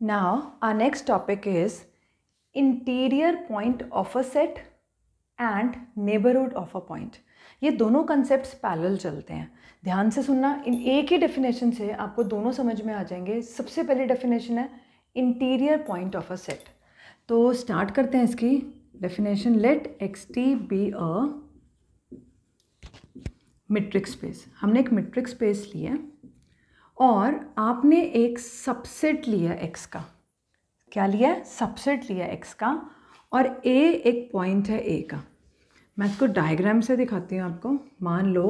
Now our next topic is interior point of a set and neighbourhood of a point ये दोनों concept parallel चलते हैं ध्यान से सुनना इन एक ही डेफिनेशन से आपको दोनों समझ में आ जाएंगे सबसे पहली डेफिनेशन है interior point of a set तो स्टार्ट करते हैं इसकी definition let X T be a metric space हमने एक मिट्रिक स्पेस लिया है और आपने एक सबसेट लिया एक्स का क्या लिया सबसेट लिया एक्स का और ए एक पॉइंट है ए का मैं इसको डायग्राम से दिखाती हूँ आपको मान लो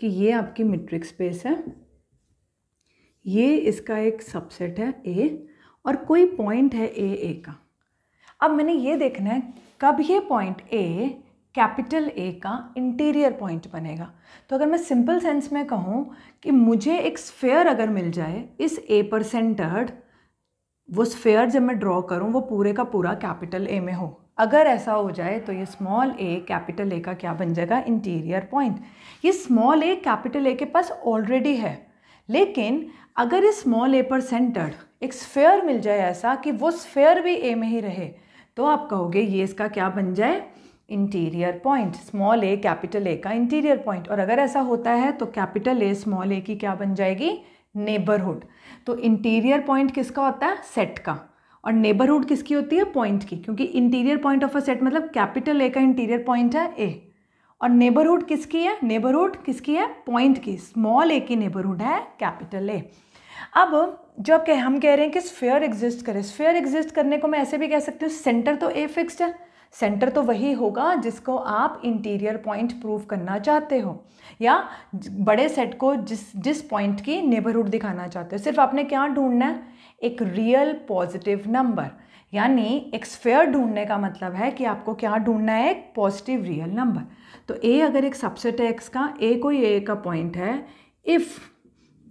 कि ये आपकी मिट्रिक स्पेस है ये इसका एक सबसेट है ए और कोई पॉइंट है ए ए का अब मैंने ये देखना है कब ये पॉइंट ए कैपिटल ए का इंटीरियर पॉइंट बनेगा तो अगर मैं सिंपल सेंस में कहूँ कि मुझे एक स्फेयर अगर मिल जाए इस ए पर सेंटर्ड वो स्फेयर जब मैं ड्रॉ करूँ वो पूरे का पूरा कैपिटल ए में हो अगर ऐसा हो जाए तो ये स्मॉल ए कैपिटल ए का क्या बन जाएगा इंटीरियर पॉइंट ये स्मॉल ए कैपिटल ए के पास ऑलरेडी है लेकिन अगर इस स्मॉल ए पर सेंटर्ड एक स्फेयर मिल जाए ऐसा कि वो स्फेयर भी ए में ही रहे तो आप कहोगे ये इसका क्या बन जाए interior point small A capital A का इंटीरियर पॉइंट और अगर ऐसा होता है तो कैपिटल ए स्मॉल ए की क्या बन जाएगी नेबरहुड तो इंटीरियर पॉइंट किसका होता है सेट का और नेबरहुड किसकी होती है पॉइंट की क्योंकि interior point of a set मतलब कैपिटल ए का इंटीरियर पॉइंट है ए और नेबरहुड किसकी है नेबरहुड किसकी है पॉइंट की स्मॉल ए की नेबरहुड है कैपिटल ए अब जब हम कह रहे हैं कि स्फेयर एग्जिस्ट करे स्फेयर एग्जिस्ट करने को मैं ऐसे भी कह सकती हूँ सेंटर तो ए फिक्स्ड है सेंटर तो वही होगा जिसको आप इंटीरियर पॉइंट प्रूव करना चाहते हो या बड़े सेट को जिस जिस पॉइंट की नेबरहुड दिखाना चाहते हो सिर्फ आपने क्या ढूंढना है एक रियल पॉजिटिव नंबर यानी एक स्फेयर ढूंढने का मतलब है कि आपको क्या ढूंढना है एक पॉजिटिव रियल नंबर तो ए अगर एक सबसेट है एक्स का ए कोई ए का पॉइंट है if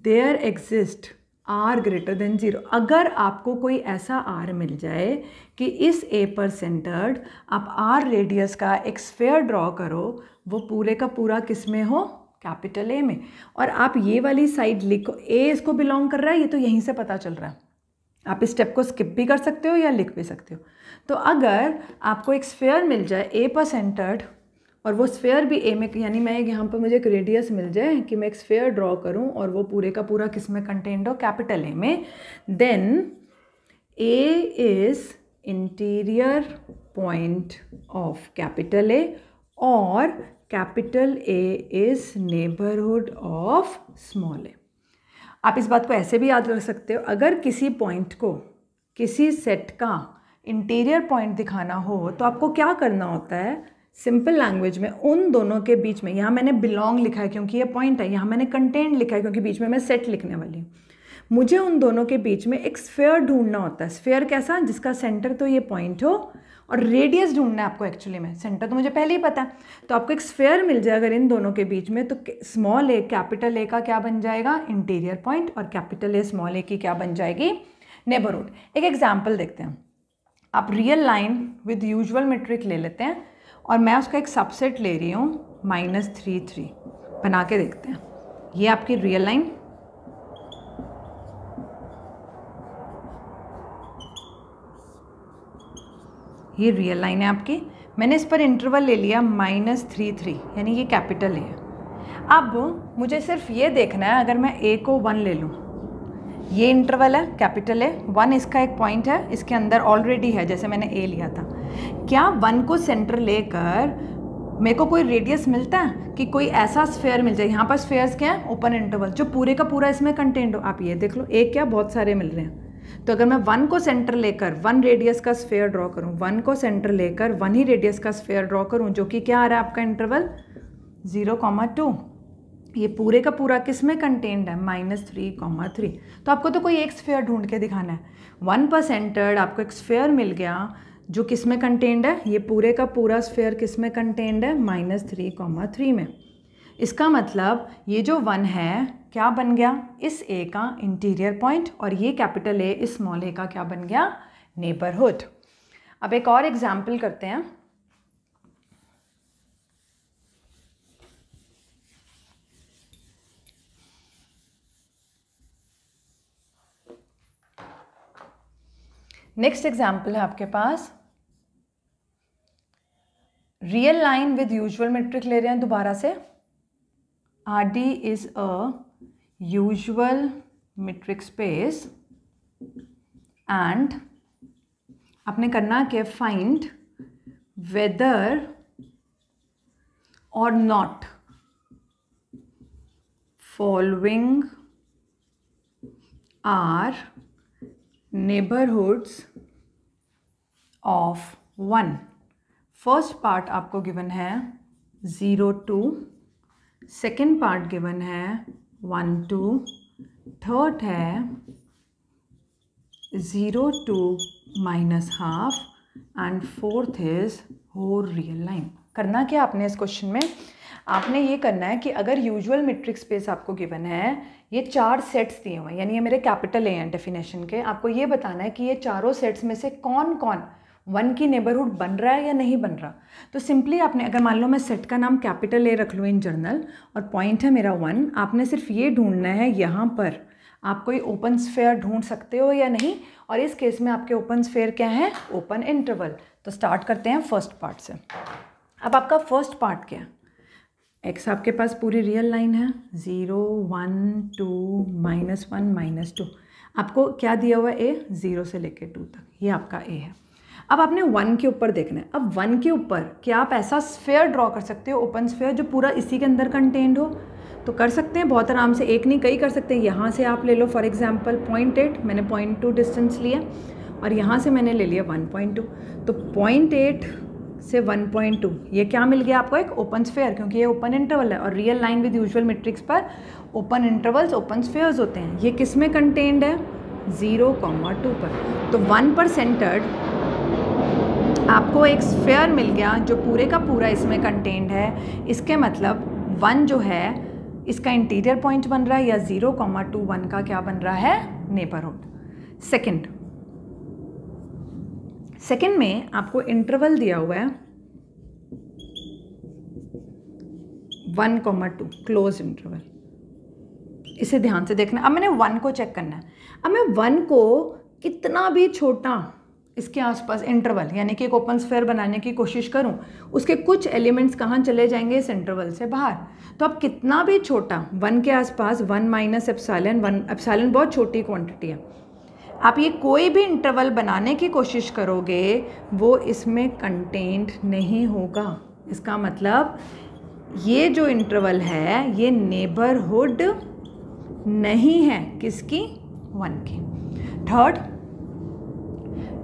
there exist r greater than zero अगर आपको कोई ऐसा आर मिल जाए कि इस ए पर सेंटर्ड आप आर रेडियस का एक स्फेयर ड्रॉ करो वो पूरे का पूरा किस में हो कैपिटल ए में और आप ये वाली साइड लिखो ए इसको बिलोंग कर रहा है ये तो यहीं से पता चल रहा है आप इस स्टेप को स्किप भी कर सकते हो या लिख भी सकते हो तो अगर आपको एक स्फेयर मिल जाए ए पर सेंटर्ड और वो स्फेयर भी ए में यानी मैं यहाँ पर मुझे एक रेडियस मिल जाए कि मैं एक स्फेयर ड्रॉ करूँ और वो पूरे का पूरा किस में कंटेंट हो कैपिटल ए में then A is interior point of capital A और capital A is neighbourhood of small A आप इस बात को ऐसे भी याद रख सकते हो अगर किसी पॉइंट को किसी सेट का इंटीरियर पॉइंट दिखाना हो तो आपको क्या करना होता है सिंपल लैंग्वेज में उन दोनों के बीच में यहाँ मैंने बिलोंग लिखा है क्योंकि ये पॉइंट है यहाँ मैंने कंटेंट लिखा है क्योंकि बीच में मैं सेट लिखने वाली हूँ मुझे उन दोनों के बीच में एक स्फेयर ढूंढना होता है स्फेयर कैसा जिसका सेंटर तो ये पॉइंट हो और रेडियस ढूंढना है आपको एक्चुअली में सेंटर तो मुझे पहले ही पता है तो आपको एक स्फेयर मिल जाए अगर इन दोनों के बीच में तो स्मॉल ए कैपिटल ए का क्या बन जाएगा इंटीरियर पॉइंट और कैपिटल ए स्मॉल ए की क्या बन जाएगी नेबरहुड एक एग्जाम्पल देखते हैं आप real line with usual metric ले लेते हैं और मैं उसका एक सबसेट ले रही हूँ माइनस थ्री थ्री बना के देखते हैं ये आपकी रियल लाइन ये रियल लाइन है आपकी मैंने इस पर इंटरवल ले लिया माइनस थ्री थ्री यानी ये कैपिटल है अब मुझे सिर्फ ये देखना है अगर मैं ए को वन ले लूँ ये इंटरवल है कैपिटल है वन इसका एक पॉइंट है इसके अंदर ऑलरेडी है जैसे मैंने ए लिया था क्या वन को सेंटर लेकर मेरे को कोई रेडियस मिलता है कि कोई ऐसा स्फेयर मिल जाए यहाँ पर स्फेयर्स क्या है ओपन इंटरवल जो पूरे का पूरा इसमें कंटेंट हो आप ये देख लो एक क्या बहुत सारे मिल रहे हैं तो अगर मैं वन को सेंटर लेकर वन रेडियस का स्फेयर ड्रॉ करूँ वन को सेंटर लेकर वन ही रेडियस का स्फेयर ड्रॉ करूँ जो कि क्या आ रहा है आपका इंटरवल ज़ीरो कॉमा टू ये पूरे का पूरा किस में कंटेन्ड है माइनस थ्री कॉमा थ्री तो आपको तो कोई एक स्फेयर ढूंढ के दिखाना है वन पर सेंटर्ड आपको एक स्फेयर मिल गया जो किस में कंटेंड है ये पूरे का पूरा स्फेयर किस में कंटेंड है माइनस थ्री कॉमा थ्री में इसका मतलब ये जो वन है क्या बन गया इस ए का इंटीरियर पॉइंट और ये कैपिटल ए इस स्मॉल ए का क्या बन गया नेबरहुड अब एक और एग्जाम्पल करते हैं नेक्स्ट एग्जाम्पल है आपके पास real line with usual metric ले रहे हैं दोबारा से R D is a usual metric space and आपने करना के find whether or not following are neighborhoods of one first part आपको given है zero two second part given है वन टू थर्ड है zero to minus half and fourth is whole real line करना क्या आपने इस क्वेश्चन में आपने ये करना है कि अगर यूजुअल मेट्रिक स्पेस आपको गिवन है ये चार सेट्स दिए हुए हैं यानी ये मेरे कैपिटल ए हैं डेफिनेशन के आपको ये बताना है कि ये चारों सेट्स में से कौन कौन वन की नेबरहुड बन रहा है या नहीं बन रहा तो सिंपली आपने अगर मान लो मैं सेट का नाम कैपिटल ए रख लूँ इन जर्नल और पॉइंट है मेरा वन आपने सिर्फ ये ढूंढना है यहाँ पर आप कोई ओपन स्फेयर ढूंढ सकते हो या नहीं और इस केस में आपके ओपन स्फेयर क्या है ओपन इंटरवल तो स्टार्ट करते हैं फर्स्ट पार्ट से अब आपका फर्स्ट पार्ट क्या है एक्स आपके पास पूरी रियल लाइन है zero one two minus one minus two आपको क्या दिया हुआ ए ज़ीरो से लेके टू तक ये आपका ए है अब आपने वन के ऊपर देखना है अब वन के ऊपर क्या आप ऐसा स्फेयर ड्रॉ कर सकते हो ओपन स्फेयर जो पूरा इसी के अंदर कंटेंड हो तो कर सकते हैं बहुत आराम से एक नहीं कई कर सकते हैं यहाँ से आप ले लो फॉर एग्जाम्पल पॉइंट एट मैंने पॉइंट टू डिस्टेंस लिया और यहाँ से मैंने ले लिया वन पॉइंट टू तो पॉइंट एट से वन पॉइंट टू ये क्या मिल गया आपको एक ओपन स्फेयर क्योंकि ये ओपन इंटरवल है और real line with usual metrics पर ओपन इंटरवल्स ओपन स्फेयर्स होते हैं ये किस में कंटेंड है जीरो कॉमा टू पर तो वन पर सेंटर्ड आपको एक स्फेयर मिल गया जो पूरे का पूरा इसमें कंटेंड है इसके मतलब वन जो है इसका इंटीरियर पॉइंट बन रहा है या ज़ीरो कॉमा टू वन का क्या बन रहा है नेबरहुड सेकंड सेकंड में आपको इंटरवल दिया हुआ है one comma two close interval इसे ध्यान से देखना अब मैंने वन को चेक करना है अब मैं वन को कितना भी छोटा इसके आसपास इंटरवल यानी कि एक ओपन स्फेयर बनाने की कोशिश करूं उसके कुछ एलिमेंट्स कहाँ चले जाएंगे इस इंटरवल से बाहर तो अब कितना भी छोटा वन के आसपास one minus epsilon one epsilon बहुत छोटी क्वांटिटी है आप ये कोई भी इंटरवल बनाने की कोशिश करोगे वो इसमें कंटेंट नहीं होगा इसका मतलब ये जो इंटरवल है ये नेबरहुड नहीं है किसकी वन की थर्ड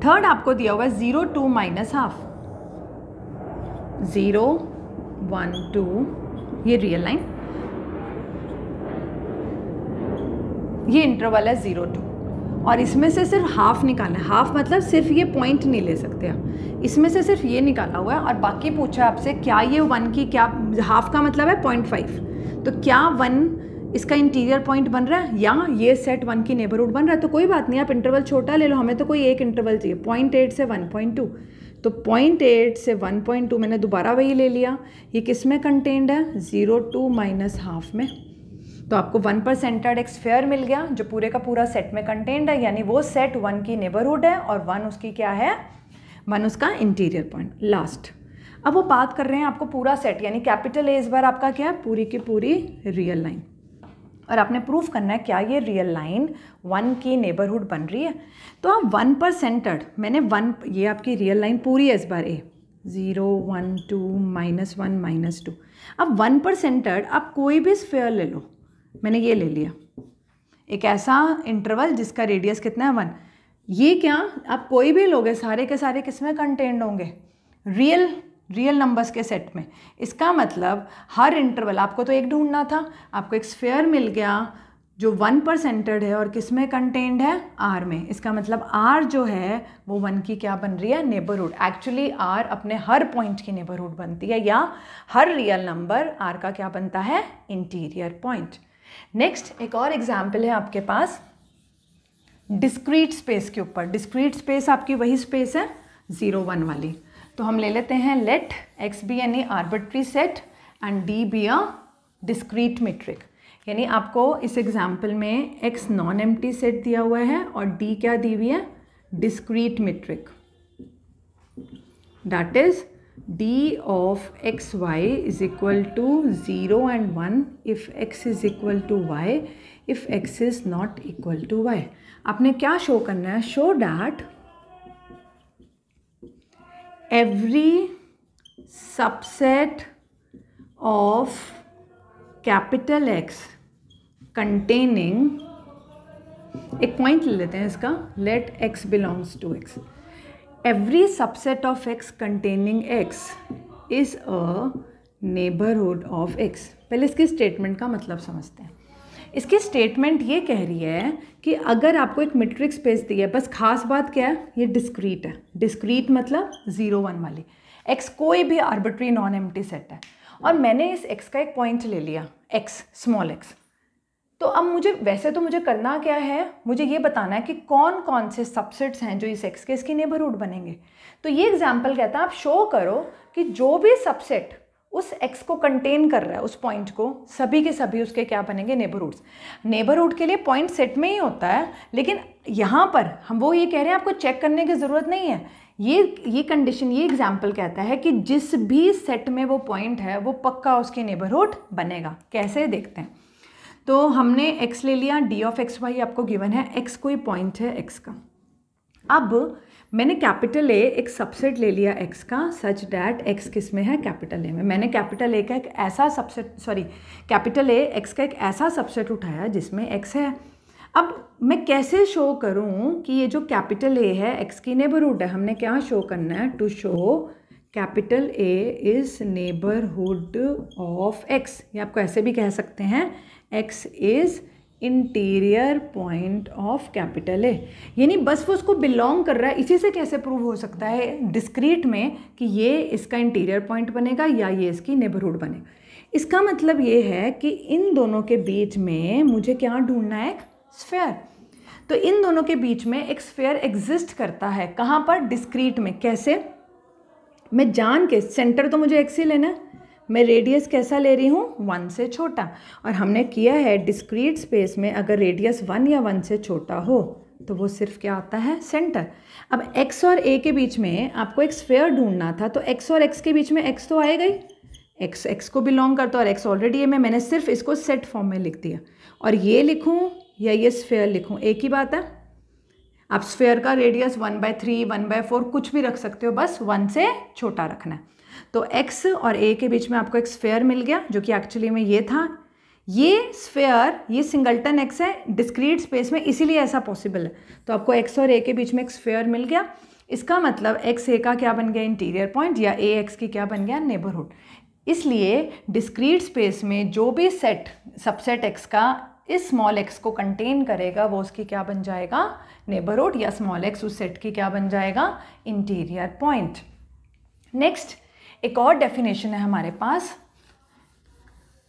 थर्ड आपको दिया हुआ है zero to minus half zero one two ये रियल लाइन ये इंटरवल है ज़ीरो टू और इसमें से सिर्फ हाफ निकालना है हाफ मतलब सिर्फ ये पॉइंट नहीं ले सकते आप इसमें से सिर्फ ये निकाला हुआ है और बाकी पूछा आपसे क्या ये वन की क्या हाफ का मतलब है पॉइंट फाइव तो क्या वन इसका इंटीरियर पॉइंट बन रहा है या ये सेट वन की नेबरहुड बन रहा है तो कोई बात नहीं आप इंटरवल छोटा ले लो हमें तो कोई एक इंटरवल चाहिए पॉइंट एट से वन पॉइंट टू तो पॉइंट एट से वन पॉइंट टू मैंने दोबारा वही ले लिया ये किस में कंटेंड है ज़ीरो टू माइनस हाफ में तो आपको वन पर सेंटर्ड एक स्फेयर मिल गया जो पूरे का पूरा सेट में कंटेंड है यानी वो सेट वन की नेबरहुड है और वन उसकी क्या है वन उसका इंटीरियर पॉइंट लास्ट अब वो बात कर रहे हैं आपको पूरा सेट यानी कैपिटल ए इस बार आपका क्या है पूरी की पूरी रियल लाइन और आपने प्रूफ करना है क्या ये रियल लाइन वन की नेबरहुड बन रही है तो आप वन पर सेंटर्ड मैंने वन ये आपकी रियल लाइन पूरी है इस बार A zero one two minus one minus two अब वन पर सेंटर्ड आप कोई भी स्फेयर ले लो मैंने ये ले लिया एक ऐसा इंटरवल जिसका रेडियस कितना है वन ये क्या आप कोई भी लोगे सारे के सारे किस में कंटेंड होंगे रियल रियल नंबर्स के सेट में इसका मतलब हर इंटरवल आपको तो एक ढूंढना था आपको एक स्फेयर मिल गया जो वन पर सेंटर्ड है और किस में कंटेंड है आर में इसका मतलब आर जो है वो वन की क्या बन रही है नेबरहुड एक्चुअली आर अपने हर पॉइंट की नेबरहुड बनती है या हर रियल नंबर आर का क्या बनता है इंटीरियर पॉइंट नेक्स्ट एक और एग्जाम्पल है आपके पास डिस्क्रीट स्पेस के ऊपर डिस्क्रीट स्पेस आपकी वही स्पेस है ज़ीरो वन वाली तो हम ले लेते हैं let X be an a arbitrary set and D be a discrete metric यानी आपको इस एग्जाम्पल में एक्स नॉन एम सेट दिया हुआ है और डी क्या दी हुई है discrete metric that is d X Y is equal to zero and one if x is equal to Y if x is not equal to Y आपने क्या शो करना है show that every subset of capital X containing एक point ले लेते हैं इसका let X belongs to X every subset of X containing X is a neighbourhood of X पहले इसके स्टेटमेंट का मतलब समझते हैं इसकी स्टेटमेंट ये कह रही है कि अगर आपको एक मेट्रिक स्पेस दी है बस खास बात क्या है ये डिस्क्रीट है डिस्क्रीट मतलब ज़ीरो वन वाली एक्स कोई भी आर्बिट्री नॉन एम सेट है और मैंने इस एक्स का एक पॉइंट ले लिया एक्स स्मॉल एक्स तो अब मुझे वैसे तो मुझे करना क्या है मुझे ये बताना है कि कौन कौन से सबसेट्स हैं जो इस एक्स के इसके नेबरहुड बनेंगे तो ये एग्जाम्पल कहता है आप शो करो कि जो भी सबसेट उस एक्स को कंटेन कर रहा है उस पॉइंट को सभी के सभी उसके क्या बनेंगे नेबरहुड्स नेबरहुड के लिए पॉइंट सेट में ही होता है लेकिन यहाँ पर हम वो ये कह रहे हैं आपको चेक करने की ज़रूरत नहीं है ये ये कंडीशन ये एग्जाम्पल कहता है कि जिस भी सेट में वो पॉइंट है वो पक्का उसके नेबरहुड बनेगा कैसे देखते हैं तो हमने एक्स ले लिया डी ऑफ एक्स वाई आपको गिवन है एक्स कोई पॉइंट है एक्स का अब मैंने कैपिटल ए एक सबसेट ले लिया एक्स का सच डैट एक्स किस में है कैपिटल ए में मैंने कैपिटल ए का एक ऐसा subset sorry capital A X का एक ऐसा सबसेट उठाया जिसमें एक्स है अब मैं कैसे शो करूं कि ये जो कैपिटल ए है एक्स की नेबरहुड है हमने क्या शो करना है to show capital A is neighbourhood of X ये आपको ऐसे भी कह सकते हैं X is interior point of capital A यानी बस वो उसको बिलोंग कर रहा है इसी से कैसे प्रूव हो सकता है डिस्क्रीट में कि ये इसका इंटीरियर पॉइंट बनेगा या ये इसकी नेबरहुड बनेगा इसका मतलब ये है कि इन दोनों के बीच में मुझे क्या ढूंढना है एक स्फेयर तो इन दोनों के बीच में एक स्फेयर एग्जिस्ट करता है कहाँ पर डिस्क्रीट में कैसे मैं जान के सेंटर तो मुझे एक्स ही लेना है मैं रेडियस कैसा ले रही हूँ वन से छोटा और हमने किया है डिस्क्रीट स्पेस में अगर रेडियस वन या वन से छोटा हो तो वो सिर्फ क्या आता है सेंटर अब एक्स और ए के बीच में आपको एक स्फेयर ढूंढना था तो एक्स और एक्स के बीच में एक्स तो आएगा ही एक्स एक्स को बिलोंग करता और एक्स ऑलरेडी है मैं मैंने सिर्फ इसको सेट फॉर्म में लिख दिया और ये लिखूँ या ये स्फेयर लिखूँ एक ही बात है आप स्फेयर का radius one by three one by four कुछ भी रख सकते हो बस वन से छोटा रखना है तो एक्स और ए के बीच में आपको एक स्फेयर मिल गया जो कि एक्चुअली में ये था ये स्फेयर ये सिंगल्टन एक्स है डिस्क्रीट स्पेस में इसीलिए ऐसा पॉसिबल है तो आपको एक्स और ए के बीच में एक स्फेयर मिल गया इसका मतलब एक्स ए का क्या बन गया इंटीरियर पॉइंट या ए एक्स की क्या बन गया नेबरहुड इसलिए डिस्क्रीट स्पेस में जो भी सेट सबसेट एक्स का इस स्मॉल एक्स को कंटेन करेगा वो उसकी क्या बन जाएगा नेबरहुड या स्मॉल एक्स उस सेट की क्या बन जाएगा इंटीरियर पॉइंट नेक्स्ट एक और डेफिनेशन है हमारे पास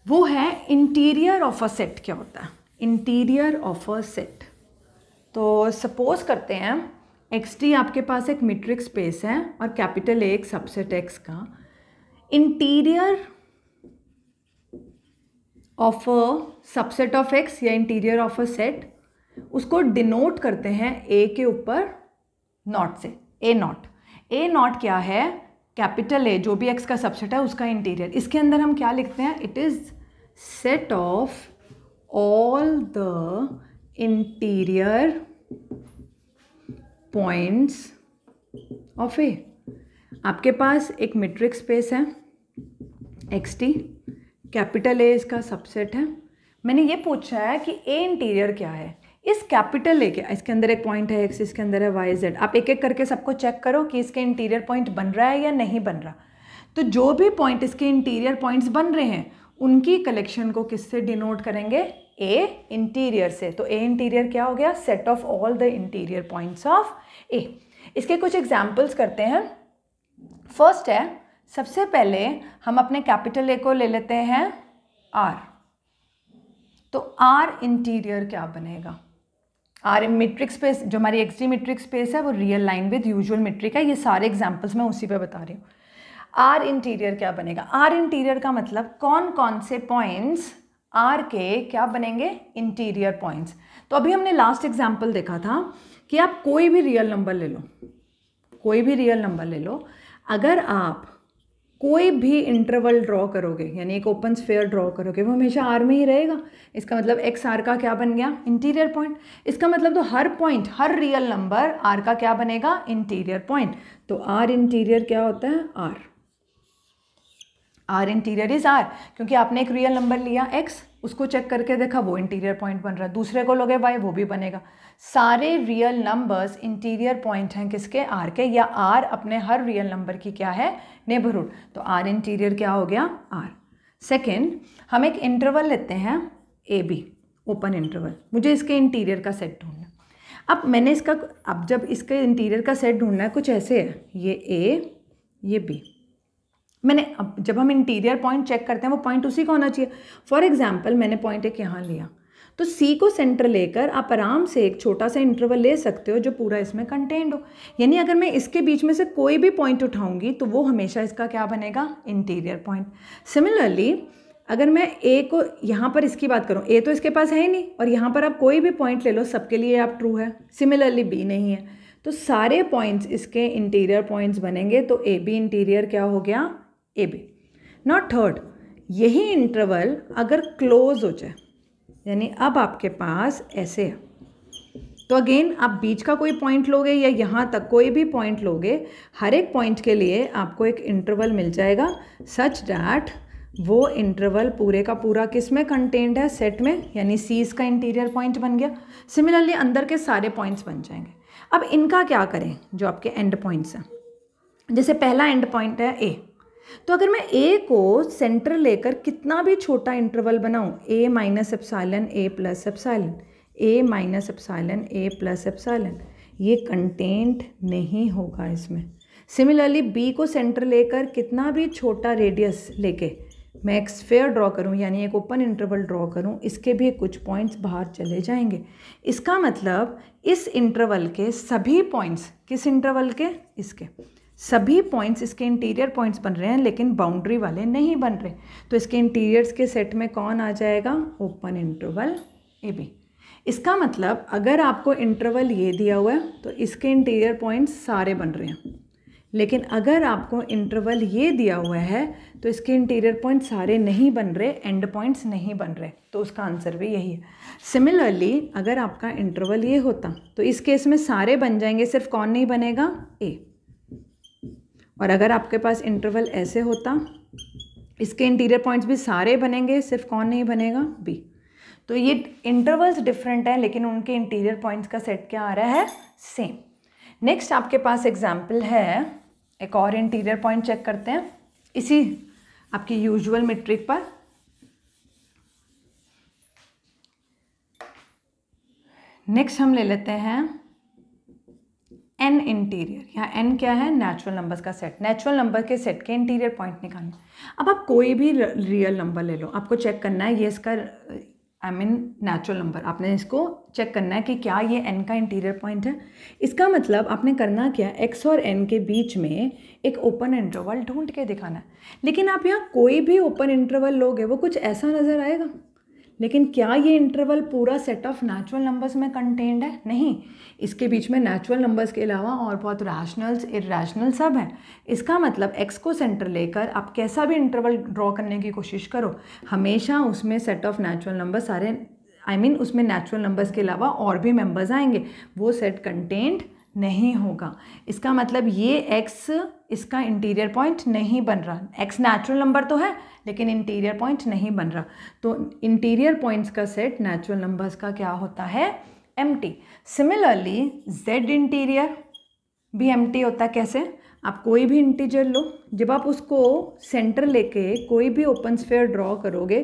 वो है इंटीरियर ऑफ अ सेट क्या होता है इंटीरियर ऑफ अ सेट तो सपोज करते हैं एक्स टी आपके पास एक मीट्रिक स्पेस है और कैपिटल ए एक सबसेट एक्स का interior of a subset of X या इंटीरियर ऑफ अ सेट उसको डिनोट करते हैं ए के ऊपर नॉट से ए नॉट ए नॉट क्या है कैपिटल ए जो भी एक्स का सबसेट है उसका इंटीरियर इसके अंदर हम क्या लिखते हैं it is set of all the interior points of A आपके पास एक मेट्रिक स्पेस है एक्स टी कैपिटल ए इसका सबसेट है मैंने ये पूछा है कि ए इंटीरियर क्या है इस कैपिटल लेके इसके अंदर एक पॉइंट है एक्स इसके अंदर है वाई जेड आप एक एक करके सबको चेक करो कि इसके इंटीरियर पॉइंट बन रहा है या नहीं बन रहा तो जो भी पॉइंट इसके इंटीरियर पॉइंट्स बन रहे हैं उनकी कलेक्शन को किससे डिनोट करेंगे ए इंटीरियर से तो ए इंटीरियर क्या हो गया set of all the interior points of A इसके कुछ एग्जाम्पल्स करते हैं फर्स्ट है सबसे पहले हम अपने कैपिटल ए को ले लेते हैं आर तो आर इंटीरियर क्या बनेगा आर मेट्रिक स्पेस जो हमारी एक्स डी मेट्रिक स्पेस है वो real line with usual metric है ये सारे एग्जाम्पल्स मैं उसी पे बता रही हूँ आर इंटीरियर क्या बनेगा आर इंटीरियर का मतलब कौन कौन से पॉइंट्स आर के क्या बनेंगे इंटीरियर पॉइंट्स तो अभी हमने लास्ट एग्जाम्पल देखा था कि आप कोई भी रियल नंबर ले लो कोई भी रियल नंबर ले लो अगर आप कोई भी इंटरवल ड्रॉ करोगे यानी एक ओपन स्फेयर ड्रॉ करोगे वो हमेशा आर में ही रहेगा इसका मतलब एक्स आर का क्या बन गया इंटीरियर पॉइंट इसका मतलब तो हर पॉइंट हर रियल नंबर आर का क्या बनेगा इंटीरियर पॉइंट तो आर इंटीरियर क्या होता है R R interior is R क्योंकि आपने एक रियल नंबर लिया एक्स उसको चेक करके देखा वो इंटीरियर पॉइंट बन रहा है दूसरे को लोगे वाई वो भी बनेगा सारे रियल नंबर्स इंटीरियर पॉइंट हैं किसके आर के या आर अपने हर रियल नंबर की क्या है नेबरहुड तो आर इंटीरियर क्या हो गया आर सेकेंड हम एक इंटरवल लेते हैं ए बी ओपन इंटरवल मुझे इसके इंटीरियर का सेट ढूंढना अब मैंने इसका अब जब इसके इंटीरियर का सेट ढूंढना है कुछ ऐसे है ये ए ये बी मैंने अब जब हम इंटीरियर पॉइंट चेक करते हैं वो पॉइंट उसी का होना चाहिए फॉर एग्जाम्पल मैंने पॉइंट एक यहाँ लिया तो सी को सेंटर लेकर आप आराम से एक छोटा सा इंटरवल ले सकते हो जो पूरा इसमें कंटेंड हो यानी अगर मैं इसके बीच में से कोई भी पॉइंट उठाऊंगी तो वो हमेशा इसका क्या बनेगा इंटीरियर पॉइंट सिमिलरली अगर मैं ए को यहाँ पर इसकी बात करूँ ए तो इसके पास है ही नहीं और यहाँ पर आप कोई भी पॉइंट ले लो सबके लिए आप ट्रू है सिमिलरली बी नहीं है तो सारे पॉइंट्स इसके इंटीरियर पॉइंट्स बनेंगे तो ए बी इंटीरियर क्या हो गया ए बी नॉट थर्ड यही इंटरवल अगर क्लोज हो जाए यानी अब आपके पास ऐसे तो अगेन आप बीच का कोई पॉइंट लोगे या यहाँ तक कोई भी पॉइंट लोगे हर एक पॉइंट के लिए आपको एक इंटरवल मिल जाएगा सच डैट वो इंटरवल पूरे का पूरा किस में कंटेंड है सेट में यानी सीज का इंटीरियर पॉइंट बन गया सिमिलरली अंदर के सारे पॉइंट्स बन जाएंगे अब इनका क्या करें जो आपके एंड पॉइंट्स हैं जैसे पहला एंड पॉइंट है ए तो अगर मैं ए को सेंटर लेकर कितना भी छोटा इंटरवल बनाऊँ A minus epsilon A plus epsilon A minus epsilon A plus epsilon ये कंटेंट नहीं होगा इसमें सिमिलरली बी को सेंटर लेकर कितना भी छोटा रेडियस लेके मैं एक स्फेयर ड्रॉ करूं यानी एक ओपन इंटरवल ड्रॉ करूं इसके भी कुछ पॉइंट्स बाहर चले जाएंगे इसका मतलब इस इंटरवल के सभी पॉइंट्स किस इंटरवल के इसके सभी पॉइंट्स इसके इंटीरियर पॉइंट्स बन रहे हैं लेकिन बाउंड्री वाले नहीं बन रहे तो इसके इंटीरियर्स के सेट में कौन आ जाएगा ओपन इंटरवल ए बी इसका मतलब अगर आपको इंटरवल ये दिया हुआ है तो इसके इंटीरियर पॉइंट्स सारे बन रहे हैं लेकिन अगर आपको इंटरवल ये दिया हुआ है तो इसके इंटीरियर पॉइंट सारे नहीं बन रहे एंड पॉइंट्स नहीं बन रहे तो उसका आंसर भी यही है सिमिलरली अगर आपका इंटरवल ये होता तो इस केस में सारे बन जाएंगे सिर्फ कौन नहीं बनेगा ए और अगर आपके पास इंटरवल ऐसे होता इसके इंटीरियर पॉइंट्स भी सारे बनेंगे सिर्फ कौन नहीं बनेगा बी तो ये इंटरवल्स डिफरेंट हैं लेकिन उनके इंटीरियर पॉइंट्स का सेट क्या आ रहा है सेम नेक्स्ट आपके पास एग्जाम्पल है एक और इंटीरियर पॉइंट चेक करते हैं इसी आपकी यूजुअल मेट्रिक पर नेक्स्ट हम ले लेते हैं एन इंटीरियर यहाँ एन क्या है नेचुरल नंबर्स का सेट नेचुरल नंबर के सेट के इंटीरियर पॉइंट निकालना अब आप कोई भी रियल नंबर ले लो आपको चेक करना है ये इसका आई मीन नेचुरल नंबर आपने इसको चेक करना है कि क्या ये एन का इंटीरियर पॉइंट है इसका मतलब आपने करना क्या एक्स और एन के बीच में एक ओपन इंटरवल ढूंढ के दिखाना है लेकिन आप यहाँ कोई भी ओपन इंटरवल लोगे वो कुछ ऐसा नज़र आएगा लेकिन क्या ये इंटरवल पूरा सेट ऑफ नेचुरल नंबर्स में कंटेंड है नहीं इसके बीच में नेचुरल नंबर्स के अलावा और बहुत रैशनल्स इरेशनल सब है इसका मतलब एक्स को सेंटर लेकर आप कैसा भी इंटरवल ड्रॉ करने की कोशिश करो हमेशा उसमें सेट ऑफ नेचुरल नंबर सारे आई I मीन mean, उसमें नेचुरल नंबर्स के अलावा और भी मेम्बर्स आएंगे वो सेट कंटेंट नहीं होगा इसका मतलब ये एक्स इसका इंटीरियर पॉइंट नहीं बन रहा एक्स नेचुरल नंबर तो है लेकिन इंटीरियर पॉइंट नहीं बन रहा तो इंटीरियर पॉइंट्स का सेट नेचुरल नंबर्स का क्या होता है empty similarly Z interior भी एम टी होता है कैसे आप कोई भी इंटीजर लो जब आप उसको सेंटर लेके कोई भी ओपन स्फेयर ड्रॉ करोगे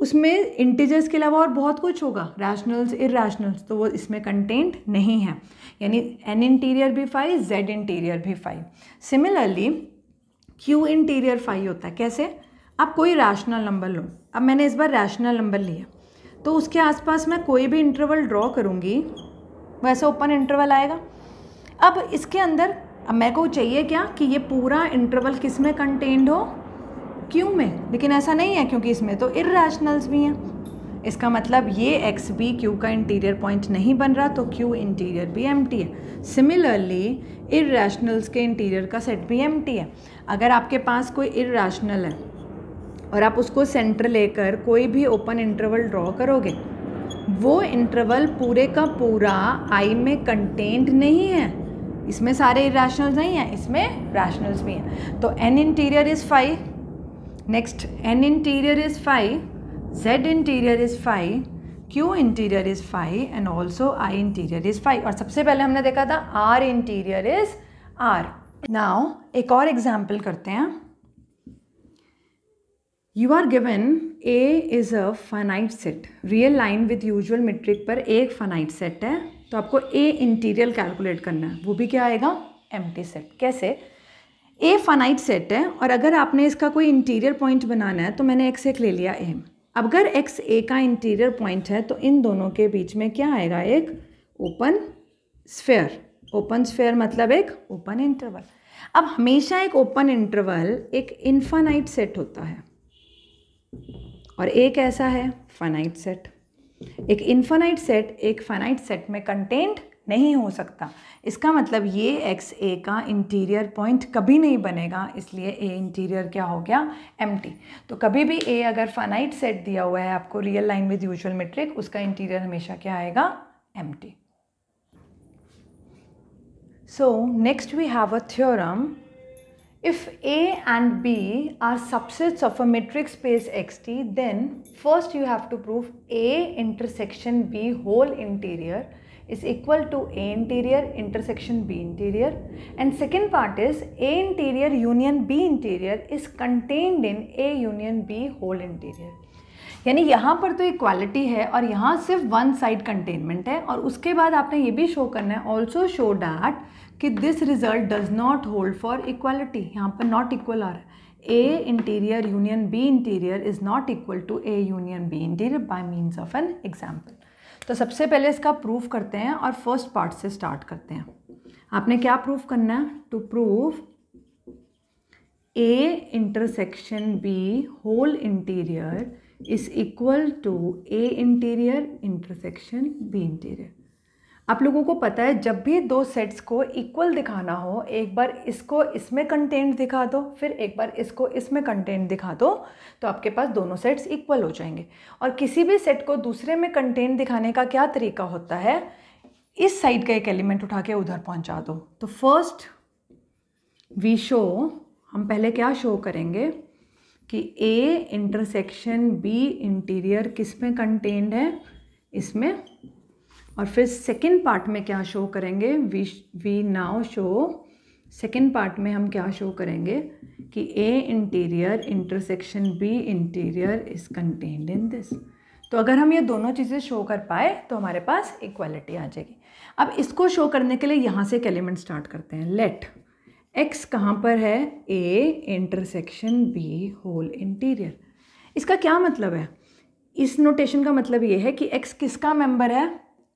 उसमें इंटीजर्स के अलावा और बहुत कुछ होगा रैशनल्स इरेशनल्स तो वो इसमें कंटेंट नहीं है यानी एन इंटीरियर भी फाइव जेड इंटीरियर भी phi similarly Q interior phi होता है कैसे आप कोई रैशनल नंबर लो अब मैंने इस बार रैशनल नंबर लिया तो उसके आसपास मैं कोई भी इंटरवल ड्रॉ करूँगी वैसा ओपन इंटरवल आएगा अब इसके अंदर अब मेरे को चाहिए क्या कि ये पूरा इंटरवल किस में कंटेंड हो क्यों में लेकिन ऐसा नहीं है क्योंकि इसमें तो इेशनल्स भी हैं इसका मतलब ये एक्स भी क्यू का इंटीरियर पॉइंट नहीं बन रहा तो क्यू इंटीरियर भी एम है सिमिलरली इेशनल्स के इंटीरियर का सेट भी एम है अगर आपके पास कोई इेशनल है और आप उसको सेंटर लेकर कोई भी ओपन इंटरवल ड्रॉ करोगे वो इंटरवल पूरे का पूरा आई में कंटेंट नहीं है इसमें सारे इेशनल्स नहीं हैं इसमें रैशनल्स भी हैं तो N interior is phi next N interior is phi z interior is phi Q interior is phi and also I interior is phi और सबसे पहले हमने देखा था R interior is R now एक और एग्जाम्पल करते हैं you are given A is a finite set real line with usual metric पर एक फनाइट सेट है तो आपको ए इंटीरियर कैलकुलेट करना है वो भी क्या आएगा एम सेट कैसे ए फनाइट सेट है और अगर आपने इसका कोई इंटीरियर पॉइंट बनाना है तो मैंने एक्स एक ले लिया ए अगर एक्स ए का इंटीरियर पॉइंट है तो इन दोनों के बीच में क्या आएगा एक ओपन स्फेयर ओपन स्फेयर मतलब एक ओपन इंटरवल अब हमेशा एक ओपन इंटरवल एक इन्फानाइट सेट होता है और एक ऐसा है फाइनाइट सेट एक इन्फानाइट सेट एक फाइनाइट सेट में कंटेंट नहीं हो सकता इसका मतलब ये एक्स ए का इंटीरियर पॉइंट कभी नहीं बनेगा इसलिए ए इंटीरियर क्या हो गया एम तो कभी भी ए अगर फाइनाइट सेट दिया हुआ है आपको real line with usual metric उसका इंटीरियर हमेशा क्या आएगा एम so next we have a theorem If A and B are subsets of a matrix space XT, then first you have to prove A intersection B whole interior is equal to A interior intersection B interior and second part is A interior union B interior is contained in A union B whole interior. यानी यहाँ पर तो equality है और यहाँ सिर्फ one side containment है और उसके बाद आपने ये भी शो करना है ऑल्सो शो डैट कि this result does not hold for equality यहाँ पर नॉट इक्वल आ रहा है A interior union B interior is not equal to A union B interior by means of an example तो सबसे पहले इसका प्रूफ करते हैं और फर्स्ट पार्ट से स्टार्ट करते हैं आपने क्या प्रूफ करना है to proof A intersection B whole interior is equal to A interior intersection B interior आप लोगों को पता है जब भी दो सेट्स को इक्वल दिखाना हो एक बार इसको इसमें कंटेंट दिखा दो फिर एक बार इसको इसमें कंटेंट दिखा दो तो आपके पास दोनों सेट्स इक्वल हो जाएंगे और किसी भी सेट को दूसरे में कंटेंट दिखाने का क्या तरीका होता है इस साइड का एक एलिमेंट उठा के उधर पहुंचा दो तो फर्स्ट वी शो हम पहले क्या शो करेंगे कि ए इंटरसेक्शन बी इंटीरियर किस में कंटेंड है इसमें और फिर सेकेंड पार्ट में क्या शो करेंगे we we now show second part में हम क्या शो करेंगे कि A interior intersection B interior is contained in this तो अगर हम ये दोनों चीज़ें शो कर पाए तो हमारे पास इक्वालिटी आ जाएगी अब इसको शो करने के लिए यहाँ से एक एलिमेंट स्टार्ट करते हैं लेट एक्स कहाँ पर है A intersection B whole interior इसका क्या मतलब है इस नोटेशन का मतलब ये है कि एक्स किसका मेंबर है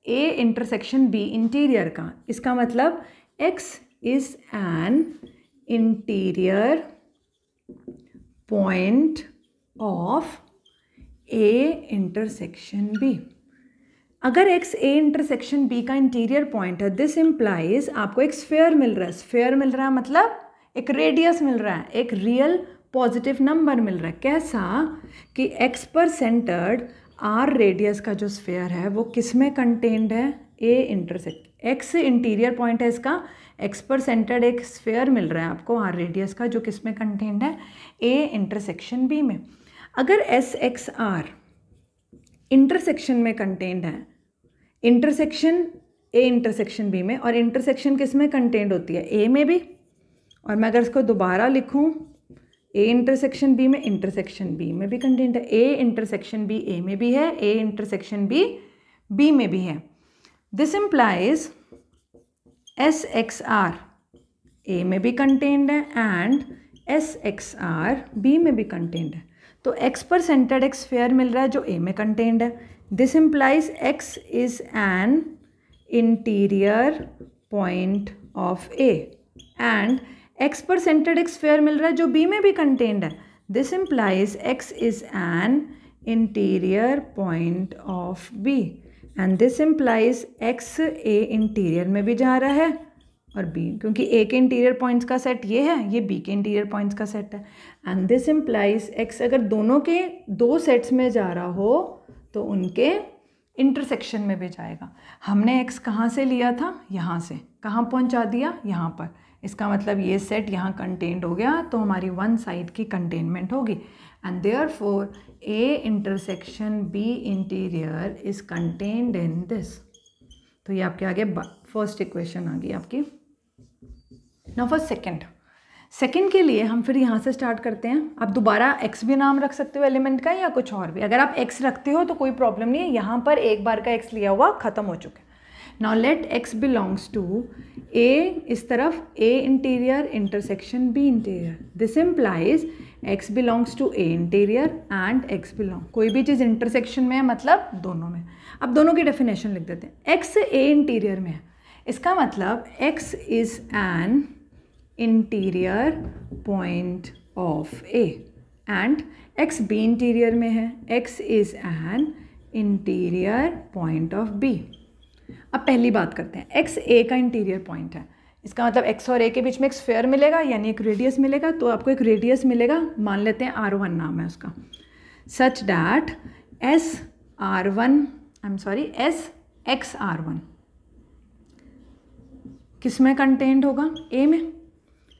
ए इंटरसेक्शन बी इंटीरियर का इसका मतलब X is an interior point of A intersection B अगर एक्स ए इंटरसेक्शन बी का इंटीरियर पॉइंट है दिस इंप्लाइज आपको एक स्फेयर मिल रहा है स्फेयर मिल रहा है मतलब एक रेडियस मिल रहा है एक रियल पॉजिटिव नंबर मिल रहा है कैसा कि एक्स पर सेंटर्ड आर रेडियस का जो स्फेयर है वो किस में कंटेंड है A intersect X interior point है इसका एक्स पर सेंटर्ड एक स्फेयर मिल रहा है आपको आर रेडियस का जो किस में कंटेंड है ए इंटरसेक्शन बी में अगर एस एक्स आर इंटरसेक्शन में कंटेंड है इंटरसेक्शन ए इंटरसेक्शन बी में और इंटरसेक्शन किस में कंटेंड होती है ए में भी और मैं अगर इसको दोबारा लिखूँ ए इंटरसेक्शन बी में इंटरसेक्शन बी में भी कंटेंट है ए इंटरसेक्शन बी ए में भी है ए इंटरसेक्शन बी बी में भी है this implies S X R A में भी कंटेंट है and S X R B में भी कंटेंट है तो एक्स पर सेंटर्ड एक्स फेयर मिल रहा है जो ए में कंटेंट है this implies X is an interior point of A and X पर सेंटर्ड एक स्फेयर मिल रहा है जो बी में भी कंटेंड है this implies X is an interior point of B and this implies X A interior में भी जा रहा है और बी क्योंकि ए के इंटीरियर पॉइंट्स का सेट ये है ये बी के इंटीरियर पॉइंट्स का सेट है एंड दिस इम्प्लाइज एक्स अगर दोनों के दो सेट्स में जा रहा हो तो उनके इंटरसेक्शन में भी जाएगा हमने एक्स कहाँ से लिया था यहाँ से कहाँ पहुँचा दिया यहाँ पर इसका मतलब ये सेट यहाँ कंटेंट हो गया तो हमारी वन साइड की कंटेनमेंट होगी and therefore A intersection B interior is contained in this तो ये आपके आगे फर्स्ट इक्वेशन आ गई आपकी ना फर्स्ट सेकेंड सेकेंड के लिए हम फिर यहाँ से स्टार्ट करते हैं आप दोबारा एक्स भी नाम रख सकते हो एलिमेंट का या कुछ और भी अगर आप एक्स रखते हो तो कोई प्रॉब्लम नहीं है यहाँ पर एक बार का एक्स लिया हुआ ख़त्म हो चुका है now let X belongs to A इस तरफ A interior intersection B interior this implies x belongs to A interior and X belong कोई भी चीज़ इंटरसेक्शन में है मतलब दोनों में अब दोनों की डेफिनेशन लिख देते हैं एक्स ए इंटीरियर में है इसका मतलब X is an interior point of A and X B interior में है X is an interior point of B अब पहली बात करते हैं एक्स ए का इंटीरियर पॉइंट है इसका मतलब एक्स और ए के बीच में एक स्फेयर मिलेगा यानी एक रेडियस मिलेगा तो आपको एक रेडियस मिलेगा मान लेते हैं आर वन नाम है उसका such that S R one I am sorry S X R one किस में कंटेंट होगा ए में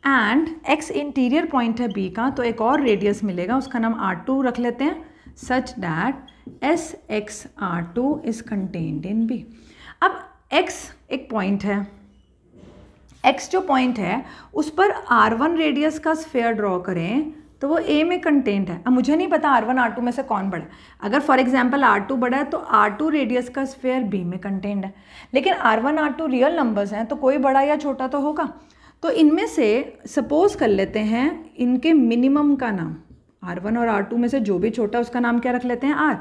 एंड एक्स इंटीरियर पॉइंट है बी का तो एक और रेडियस मिलेगा उसका नाम आर टू रख लेते हैं such that S X R two is contained in B अब एक्स एक पॉइंट है एक्स जो पॉइंट है उस पर आर वन रेडियस का स्फेयर ड्रॉ करें तो वो ए में कंटेंट है अब मुझे नहीं पता आर वन आर टू में से कौन बड़ा अगर फॉर एग्जाम्पल आर टू बड़ा है तो आर टू रेडियस का स्फेयर बी में कंटेंट है लेकिन R one R two real numbers हैं तो कोई बड़ा या छोटा तो होगा तो इनमें से सपोज कर लेते हैं इनके मिनिमम का नाम आर वन और आर टू में से जो भी छोटा उसका नाम क्या रख लेते हैं आर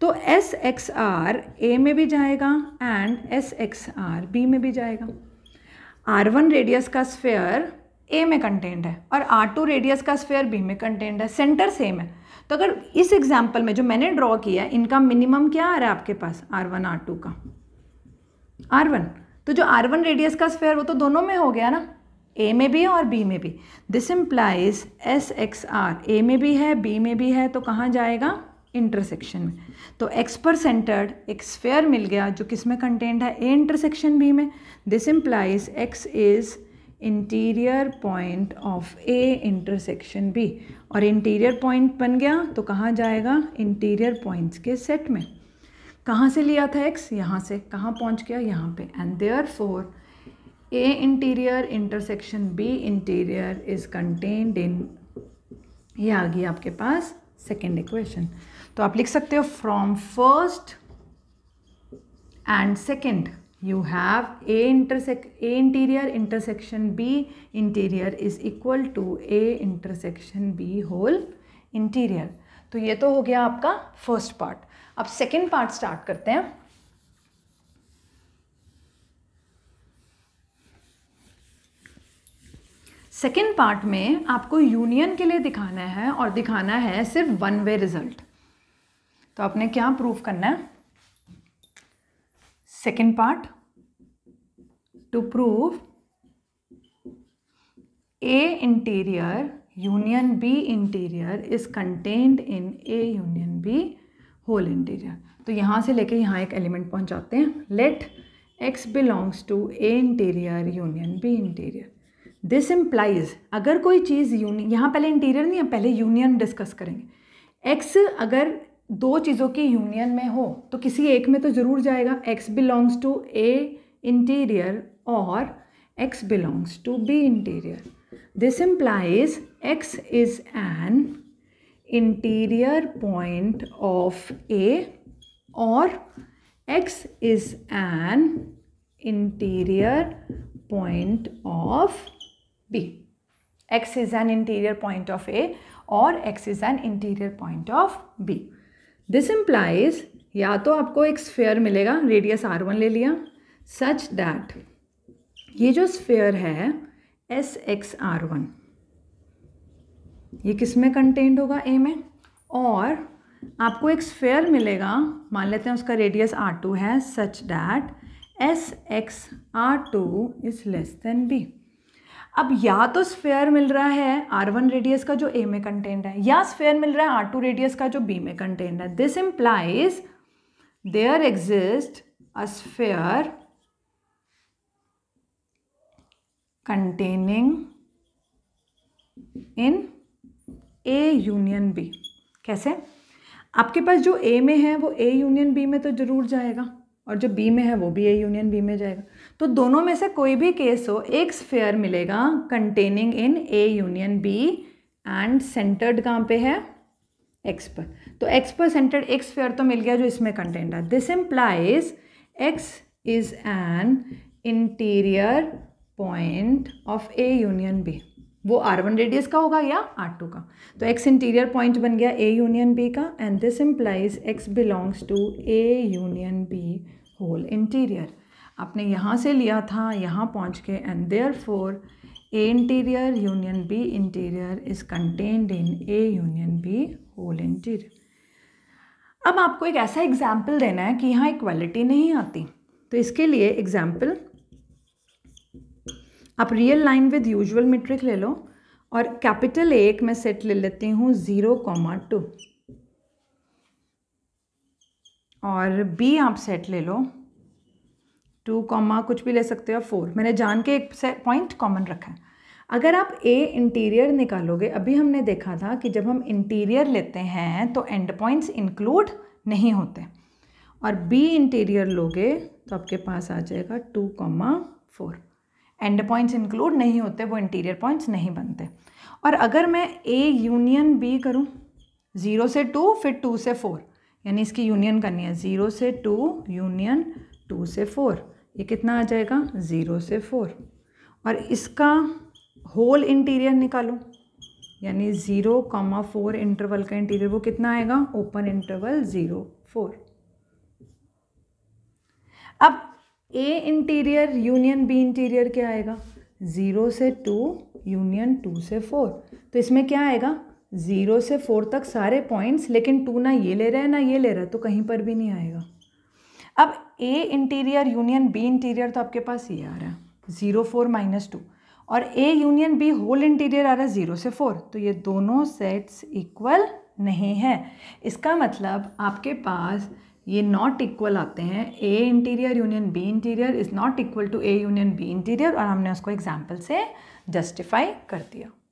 तो एस एक्स आर ए में भी जाएगा and S X R B में भी जाएगा आर वन रेडियस का स्फेयर ए में कंटेंट है और आर टू रेडियस का स्फेयर बी में कंटेंट है सेंटर सेम है तो अगर इस एग्जाम्पल में जो मैंने ड्रॉ किया है इनका मिनिमम क्या आ रहा है आपके पास आर वन आर टू का आर वन तो जो आर वन रेडियस का स्फेयर वो तो दोनों में हो गया ना ए में भी है और बी में भी this implies S X R A में भी है बी में भी है तो कहाँ जाएगा इंटरसेक्शन में तो एक्स पर सेंटर्ड एक स्फेयर मिल गया जो किस में कंटेंट है ए इंटरसेक्शन बी में this implies x is interior point of A intersection B और इंटीरियर पॉइंट बन गया तो कहाँ जाएगा इंटीरियर पॉइंट्स के सेट में कहाँ से लिया था एक्स यहाँ से कहाँ पहुँच गया यहाँ पे and therefore A interior intersection B interior is contained in ये आ गई आपके पास सेकेंड इक्वेशन तो आप लिख सकते हो from first and second you have A inter A interior intersection B interior is equal to A intersection B whole interior तो ये तो हो गया आपका फर्स्ट पार्ट अब सेकेंड पार्ट स्टार्ट करते हैं सेकेंड पार्ट में आपको यूनियन के लिए दिखाना है और दिखाना है सिर्फ वन वे रिजल्ट तो आपने क्या प्रूव करना है second part to prove A interior union B interior is contained in A union B whole interior तो यहाँ से लेके यहाँ एक एलिमेंट पहुँचाते हैं let x belongs to A interior union B interior this implies अगर कोई चीज़ यूनियन यहाँ पहले इंटीरियर नहीं है पहले यूनियन डिस्कस करेंगे x अगर दो चीज़ों की यूनियन में हो तो किसी एक में तो ज़रूर जाएगा X belongs to A interior और X belongs to B interior this implies x is an interior point of A और X is an interior point of B X is an interior point of A और X is an interior point of B this implies या तो आपको एक sphere मिलेगा radius are one ले लिया such that ये जो स्फेयर है एस एक्स आर वन ये किस में कंटेंट होगा ए में और आपको एक स्फेयर मिलेगा मान लेते हैं उसका रेडियस आर टू है such that S X R two is less than B अब या तो स्फेयर मिल रहा है आर वन रेडियस का जो ए में कंटेंट है या स्फेयर मिल रहा है आर टू रेडियस का जो बी में कंटेंट है this implies there exist a sphere containing in A union B कैसे आपके पास जो ए में है वो ए यूनियन बी में तो ज़रूर जाएगा और जो बी में है वो भी ए यूनियन बी में जाएगा तो दोनों में से कोई भी केस हो एक स्फेयर मिलेगा containing in A union B and centred कहाँ पे है एक्स पर तो एक्स पर सेंटर्ड एक स्फेयर तो मिल गया जो इसमें कंटेंट है this implies x is an interior point of A union B वो आर वन रेडियस का होगा या आर टू का तो एक्स इंटीरियर पॉइंट बन गया ए यूनियन बी का and this implies x belongs to A union B whole interior आपने यहाँ से लिया था यहाँ पहुँच के and therefore A interior union B interior is contained in A union B whole interior अब आपको एक ऐसा एग्जाम्पल देना है कि यहाँ इक्वालिटी नहीं आती तो इसके लिए एग्जाम्पल आप real line with usual metric ले लो और कैपिटल ए एक मैं सेट ले लेती हूँ ज़ीरो कॉमा टू और बी आप सेट ले लो टू कॉमा कुछ भी ले सकते हो फोर मैंने जान के एक पॉइंट कॉमन रखा है अगर आप ए इंटीरियर निकालोगे अभी हमने देखा था कि जब हम इंटीरियर लेते हैं तो एंड पॉइंट्स इंक्लूड नहीं होते और बी इंटीरियर लोगे तो आपके पास आ जाएगा two comma four end points include नहीं होते वो इंटीरियर पॉइंट्स नहीं बनते और अगर मैं ए यूनियन बी करूँ ज़ीरो से टू फिर टू से फोर यानी इसकी यूनियन करनी है ज़ीरो से टू यूनियन टू से फोर ये कितना आ जाएगा ज़ीरो से फोर और इसका होल इंटीरियर निकालो यानी ज़ीरो कॉमा फोर इंटरवल का इंटीरियर वो कितना आएगा ओपन इंटरवल ज़ीरो फोर अब A interior union B interior क्या आएगा ज़ीरो से टू यूनियन टू से फोर तो इसमें क्या आएगा ज़ीरो से फोर तक सारे पॉइंट्स लेकिन टू ना ये ले रहा है ना ये ले रहा है तो कहीं पर भी नहीं आएगा अब A interior union B interior तो आपके पास ये आ रहा है ज़ीरो फोर माइनस टू और A union B whole interior आ रहा है ज़ीरो से फोर तो ये दोनों सेट्स इक्वल नहीं है इसका मतलब आपके पास ये नॉट इक्वल आते हैं A interior union B interior is not equal to A union B interior और हमने उसको एग्जाम्पल से जस्टिफाई कर दिया